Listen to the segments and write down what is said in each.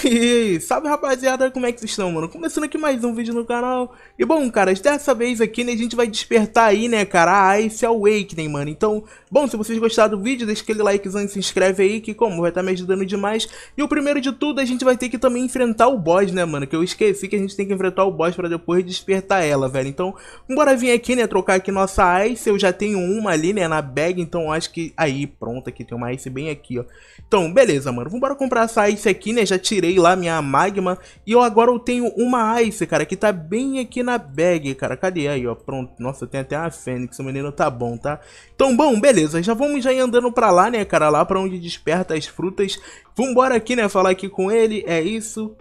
sabe salve rapaziada, como é que vocês estão, mano? Começando aqui mais um vídeo no canal E bom, caras, dessa vez aqui, né, a gente vai despertar aí, né, cara, a Ice Awakening, mano Então, bom, se vocês gostaram do vídeo, deixa aquele likezão e se inscreve aí Que, como, vai estar tá me ajudando demais E o primeiro de tudo, a gente vai ter que também enfrentar o boss, né, mano Que eu esqueci que a gente tem que enfrentar o boss pra depois despertar ela, velho Então, bora vir aqui, né, trocar aqui nossa Ice Eu já tenho uma ali, né, na bag, então acho que... Aí, pronto, aqui tem uma Ice bem aqui, ó Então, beleza, mano, vambora comprar essa Ice aqui, né, já tirei lá minha magma e eu agora eu tenho uma ice, cara, que tá bem aqui na bag, cara. Cadê aí, ó? Pronto. Nossa, tem até a fênix, o menino tá bom, tá? Então, bom, beleza. Já vamos já andando pra lá, né, cara? Lá pra onde desperta as frutas. Vambora aqui, né? Falar aqui com ele. É isso.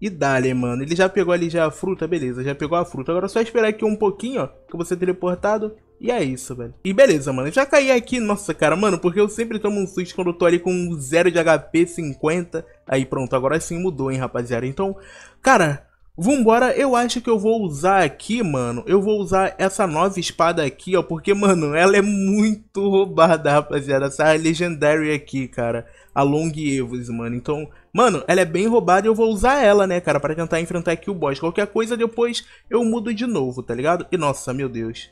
E dale, mano. Ele já pegou ali já a fruta, beleza. Já pegou a fruta. Agora é só esperar aqui um pouquinho, ó. Que eu vou ser teleportado. E é isso, velho. E beleza, mano. Já caí aqui, nossa, cara, mano, porque eu sempre tomo um susto quando eu tô ali com 0 de HP, 50. Aí pronto, agora sim mudou, hein, rapaziada. Então, cara, Vambora, eu acho que eu vou usar aqui, mano, eu vou usar essa nova espada aqui, ó, porque, mano, ela é muito roubada, rapaziada, essa Legendary aqui, cara, a Long Evos, mano, então, mano, ela é bem roubada e eu vou usar ela, né, cara, pra tentar enfrentar aqui o boss, qualquer coisa depois eu mudo de novo, tá ligado? E, nossa, meu Deus...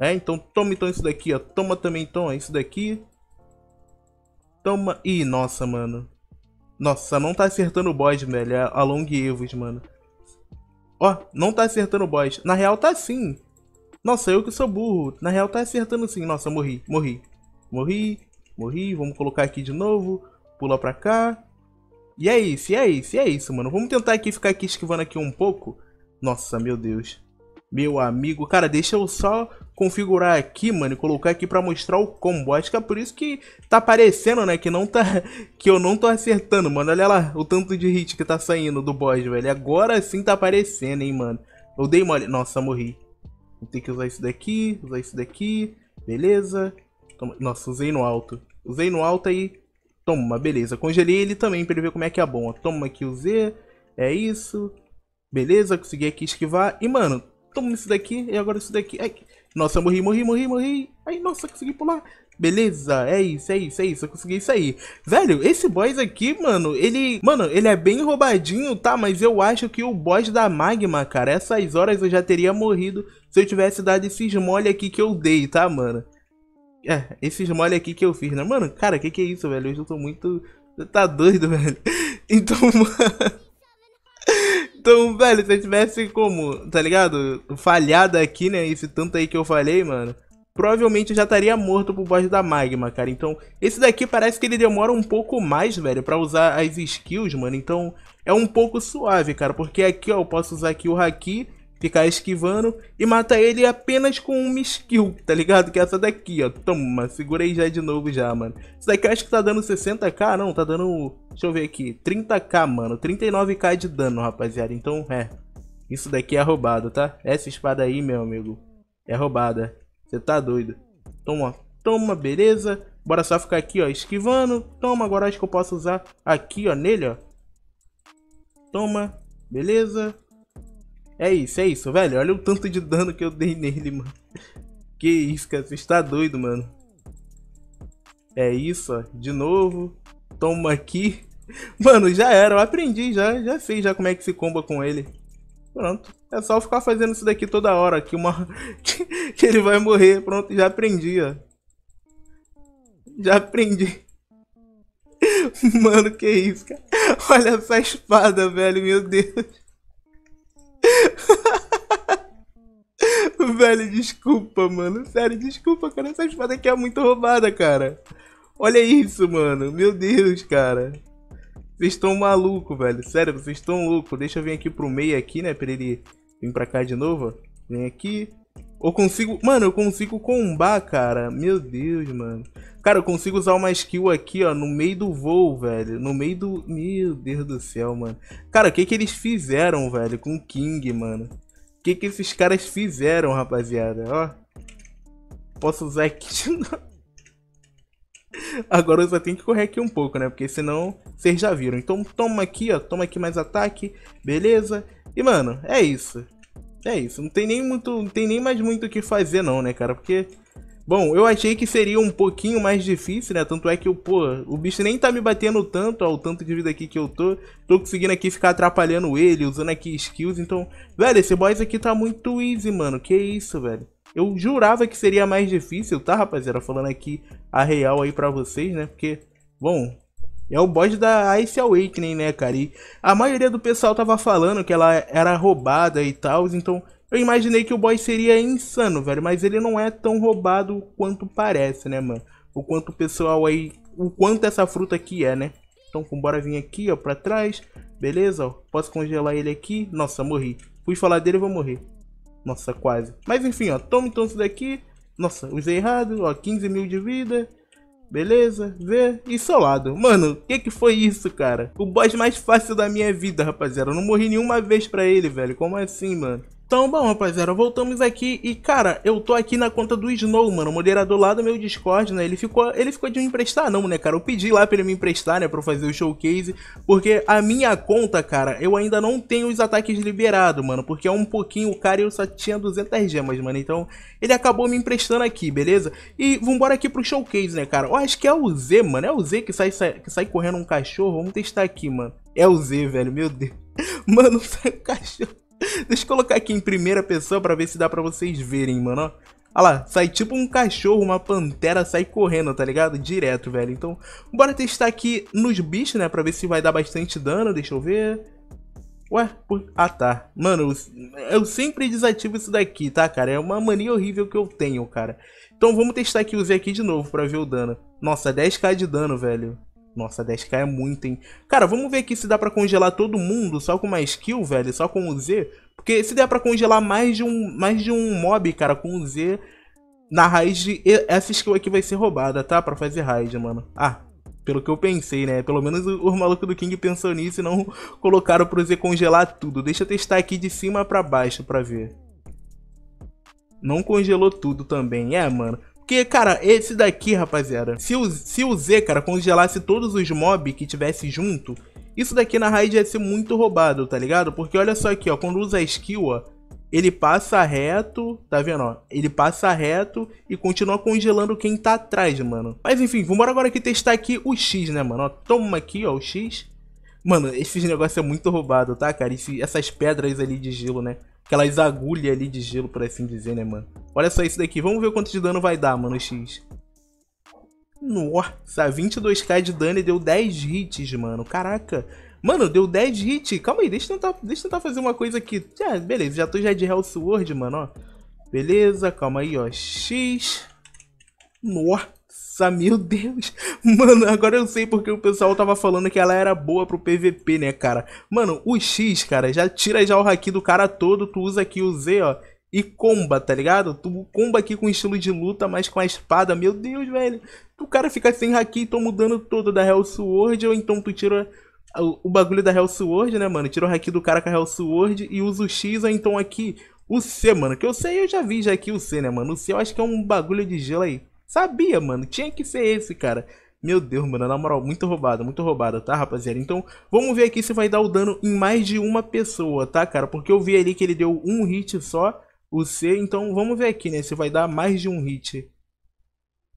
É, então toma então isso daqui, ó. Toma também então isso daqui. Toma. Ih, nossa, mano. Nossa, não tá acertando o boss, velho. É a long evos, mano. Ó, não tá acertando o boss. Na real tá sim. Nossa, eu que sou burro. Na real tá acertando sim. Nossa, morri, morri. Morri, morri. Vamos colocar aqui de novo. Pula pra cá. E é isso, e é isso, e é isso, mano. Vamos tentar aqui ficar aqui esquivando aqui um pouco. Nossa, meu Deus. Meu amigo, cara, deixa eu só configurar aqui, mano, e colocar aqui pra mostrar o combo. Acho que é por isso que tá aparecendo, né, que não tá... que eu não tô acertando, mano. Olha lá o tanto de hit que tá saindo do boss, velho. Agora sim tá aparecendo, hein, mano. Eu dei mole... Nossa, morri. Vou ter que usar isso daqui, usar isso daqui. Beleza. Toma... Nossa, usei no alto. Usei no alto aí. Toma, beleza. Congelei ele também pra ele ver como é que é bom. Toma aqui o Z. É isso. Beleza, consegui aqui esquivar. E, mano, toma isso daqui e agora isso daqui. Ai, nossa, eu morri, morri, morri, morri. Ai, nossa, consegui pular. Beleza, é isso, é isso, é isso, eu consegui isso aí. Velho, esse boss aqui, mano, ele... Mano, ele é bem roubadinho, tá? Mas eu acho que o boss da Magma, cara, essas horas eu já teria morrido se eu tivesse dado esses mole aqui que eu dei, tá, mano? É, esses mole aqui que eu fiz, né? Mano, cara, que que é isso, velho? Hoje eu tô muito... Tá doido, velho. Então, mano... Então, velho, se eu tivesse como, tá ligado? Falhado aqui, né? Esse tanto aí que eu falei, mano. Provavelmente eu já estaria morto pro boss da magma, cara. Então, esse daqui parece que ele demora um pouco mais, velho, pra usar as skills, mano. Então, é um pouco suave, cara. Porque aqui, ó, eu posso usar aqui o Haki ficar esquivando e matar ele apenas com uma skill, tá ligado? Que é essa daqui, ó. Toma, segurei já de novo já, mano. Isso daqui eu acho que tá dando 60k, não, tá dando, deixa eu ver aqui, 30k, mano. 39k de dano, rapaziada. Então, é, isso daqui é roubado, tá? Essa espada aí, meu amigo, é roubada. Você tá doido. Toma, toma, beleza? Bora só ficar aqui, ó, esquivando. Toma, agora acho que eu posso usar aqui, ó, nele, ó. Toma, beleza? É isso, é isso, velho. Olha o tanto de dano que eu dei nele, mano. Que isso, cara. Você está doido, mano. É isso, ó. De novo. Toma aqui. Mano, já era. Eu aprendi, já, já sei já como é que se comba com ele. Pronto. É só ficar fazendo isso daqui toda hora. Que, uma... que ele vai morrer. Pronto, já aprendi, ó. Já aprendi. Mano, que isso, cara. Olha essa espada, velho. Meu Deus. velho, desculpa, mano. Sério, desculpa, cara. Essa espada aqui é muito roubada, cara. Olha isso, mano. Meu Deus, cara. Vocês estão maluco, velho. Sério, vocês estão loucos Deixa eu vir aqui pro meio aqui, né? Pra ele vir pra cá de novo. Vem aqui. Eu consigo... Mano, eu consigo combar, cara. Meu Deus, mano. Cara, eu consigo usar uma skill aqui, ó. No meio do voo, velho. No meio do... Meu Deus do céu, mano. Cara, o que que eles fizeram, velho? Com o King, mano. O que que esses caras fizeram, rapaziada? Ó. Posso usar aqui de novo. Agora eu só tenho que correr aqui um pouco, né? Porque senão vocês já viram. Então toma aqui, ó. Toma aqui mais ataque. Beleza? E, mano, é isso. É isso. Não tem nem muito. Não tem nem mais muito o que fazer, não, né, cara? Porque Bom, eu achei que seria um pouquinho mais difícil, né? Tanto é que, pô, o bicho nem tá me batendo tanto, ó, o tanto de vida aqui que eu tô. Tô conseguindo aqui ficar atrapalhando ele, usando aqui skills, então... Velho, esse boss aqui tá muito easy, mano. Que isso, velho. Eu jurava que seria mais difícil, tá, rapaziada? Falando aqui a real aí pra vocês, né? Porque, bom, é o boss da Ice Awakening, né, cara? E a maioria do pessoal tava falando que ela era roubada e tal, então... Eu imaginei que o boy seria insano, velho, mas ele não é tão roubado quanto parece, né, mano? O quanto o pessoal aí, o quanto essa fruta aqui é, né? Então, bora vir aqui, ó, pra trás, beleza, ó. Posso congelar ele aqui? Nossa, morri. Fui falar dele, vou morrer. Nossa, quase. Mas enfim, ó, toma então isso daqui. Nossa, usei errado, ó, 15 mil de vida. Beleza, vê e solado. Mano, o que que foi isso, cara? O boss mais fácil da minha vida, rapaziada. Eu não morri nenhuma vez pra ele, velho. Como assim, mano? Então, bom, rapaziada, voltamos aqui e, cara, eu tô aqui na conta do Snow, mano, o moderador lá do meu Discord, né, ele ficou, ele ficou de me emprestar, não, né, cara, eu pedi lá pra ele me emprestar, né, pra fazer o showcase, porque a minha conta, cara, eu ainda não tenho os ataques liberados, mano, porque é um pouquinho o cara e eu só tinha 200 gemas, mano, então ele acabou me emprestando aqui, beleza? E vambora aqui pro showcase, né, cara, eu acho que é o Z, mano, é o Z que sai, sai que sai correndo um cachorro, vamos testar aqui, mano, é o Z, velho, meu Deus, mano, sai um cachorro. Deixa eu colocar aqui em primeira pessoa pra ver se dá pra vocês verem, mano, Olha lá, sai tipo um cachorro, uma pantera, sai correndo, tá ligado? Direto, velho. Então, bora testar aqui nos bichos, né? Pra ver se vai dar bastante dano, deixa eu ver. Ué, ah tá. Mano, eu, eu sempre desativo isso daqui, tá, cara? É uma mania horrível que eu tenho, cara. Então vamos testar aqui o Z aqui de novo pra ver o dano. Nossa, 10k de dano, velho. Nossa, 10k é muito, hein? Cara, vamos ver aqui se dá pra congelar todo mundo só com uma skill, velho, só com o Z. Porque se der pra congelar mais de um, mais de um mob, cara, com Z na raiz de... Essa skill aqui vai ser roubada, tá? Pra fazer raid, mano. Ah, pelo que eu pensei, né? Pelo menos o, malucos maluco do King pensou nisso e não colocaram pro Z congelar tudo. Deixa eu testar aqui de cima pra baixo pra ver. Não congelou tudo também, é, mano. Porque, cara, esse daqui, rapaziada, se o, se o Z, cara, congelasse todos os mobs que tivesse junto, isso daqui na raid ia ser muito roubado, tá ligado? Porque olha só aqui, ó, quando usa a skill, ó, ele passa reto, tá vendo, ó? Ele passa reto e continua congelando quem tá atrás, mano. Mas enfim, vambora agora aqui testar aqui o X, né, mano? Ó, toma aqui, ó, o X. Mano, esses negócios é muito roubado, tá, cara? Esse, essas pedras ali de gelo, né? Aquelas agulhas ali de gelo, por assim dizer, né, mano? Olha só isso daqui. Vamos ver quanto de dano vai dar, mano, o X. Nossa, 22k de dano e deu 10 hits, mano. Caraca. Mano, deu 10 hits. Calma aí, deixa eu tentar, deixa eu tentar fazer uma coisa aqui. Ah, beleza, já tô já de Hell Sword, mano, ó. Beleza, calma aí, ó. X. Nossa, meu Deus. Mano, agora eu sei porque o pessoal tava falando que ela era boa pro PVP, né, cara? Mano, o X, cara, já tira já o haki do cara todo. Tu usa aqui o Z, ó e comba, tá ligado? Tu comba aqui com estilo de luta, mas com a espada. Meu Deus, velho. O cara fica sem haki e tô mudando todo da Hell Sword. Ou então tu tira o bagulho da Hell Sword, né, mano? Tira o haki do cara com a Hell Sword e usa o X. Ou então aqui o C, mano. Que eu sei, eu já vi já aqui o C, né, mano? O C eu acho que é um bagulho de gelo aí. Sabia, mano. Tinha que ser esse, cara. Meu Deus, mano, na moral, muito roubada, muito roubada, tá, rapaziada? Então, vamos ver aqui se vai dar o dano em mais de uma pessoa, tá, cara? Porque eu vi ali que ele deu um hit só, o C. Então vamos ver aqui, né? Se vai dar mais de um hit.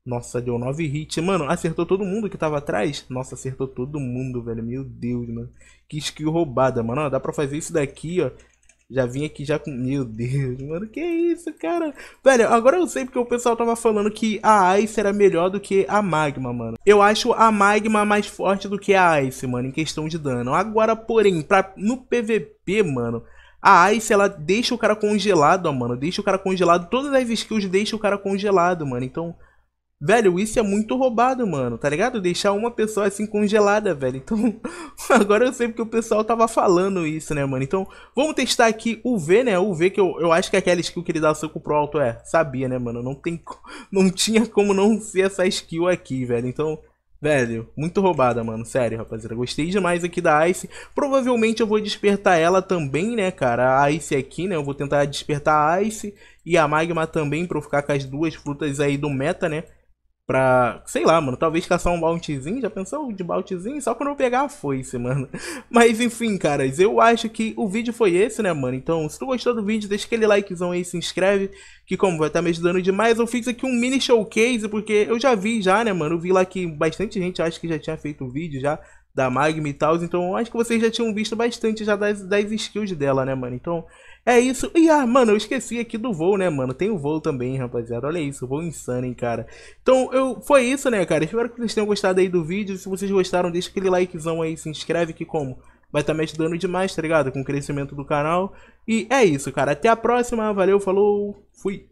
Nossa, deu 9 hits. Mano, acertou todo mundo que tava atrás? Nossa, acertou todo mundo, velho. Meu Deus, mano. Que skill roubada, mano. Ó, dá pra fazer isso daqui, ó. Já vim aqui já com... Meu Deus, mano. Que isso, cara. Velho, agora eu sei porque o pessoal tava falando que a Ice era melhor do que a Magma, mano. Eu acho a Magma mais forte do que a Ice, mano. Em questão de dano. Agora, porém, pra... no PVP, mano... A Ice, ela deixa o cara congelado, ó, mano. Deixa o cara congelado. Todas as skills deixam o cara congelado, mano. Então, velho, isso é muito roubado, mano. Tá ligado? Deixar uma pessoa assim congelada, velho. Então, agora eu sei porque o pessoal tava falando isso, né, mano. Então, vamos testar aqui o V, né? O V que eu, eu acho que é aquela skill que ele dá soco pro alto é. Sabia, né, mano? Não, tem, não tinha como não ser essa skill aqui, velho. Então... Velho, muito roubada, mano. Sério, rapaziada. Gostei demais aqui da Ice. Provavelmente eu vou despertar ela também, né, cara? A Ice aqui, né? Eu vou tentar despertar a Ice e a Magma também pra eu ficar com as duas frutas aí do meta, né? Pra, sei lá, mano, talvez caçar um bountyzinho, já pensou de bountyzinho? Só quando eu pegar a foice, mano. Mas enfim, caras, eu acho que o vídeo foi esse, né, mano? Então, se tu gostou do vídeo, deixa aquele likezão aí, se inscreve, que como vai estar tá me ajudando demais, eu fiz aqui um mini showcase, porque eu já vi já, né, mano? Eu vi lá que bastante gente acha que já tinha feito o vídeo já da Magma e tal. Então, acho que vocês já tinham visto bastante já das, das skills dela, né, mano? Então, é isso. E, ah, mano, eu esqueci aqui do voo, né, mano? Tem o voo também, rapaziada. Olha isso, voo insano, hein, cara. Então, eu, foi isso, né, cara? Espero que vocês tenham gostado aí do vídeo. Se vocês gostaram, deixa aquele likezão aí, se inscreve que como vai estar tá me ajudando demais, tá ligado? Com o crescimento do canal. E é isso, cara. Até a próxima. Valeu, falou, fui.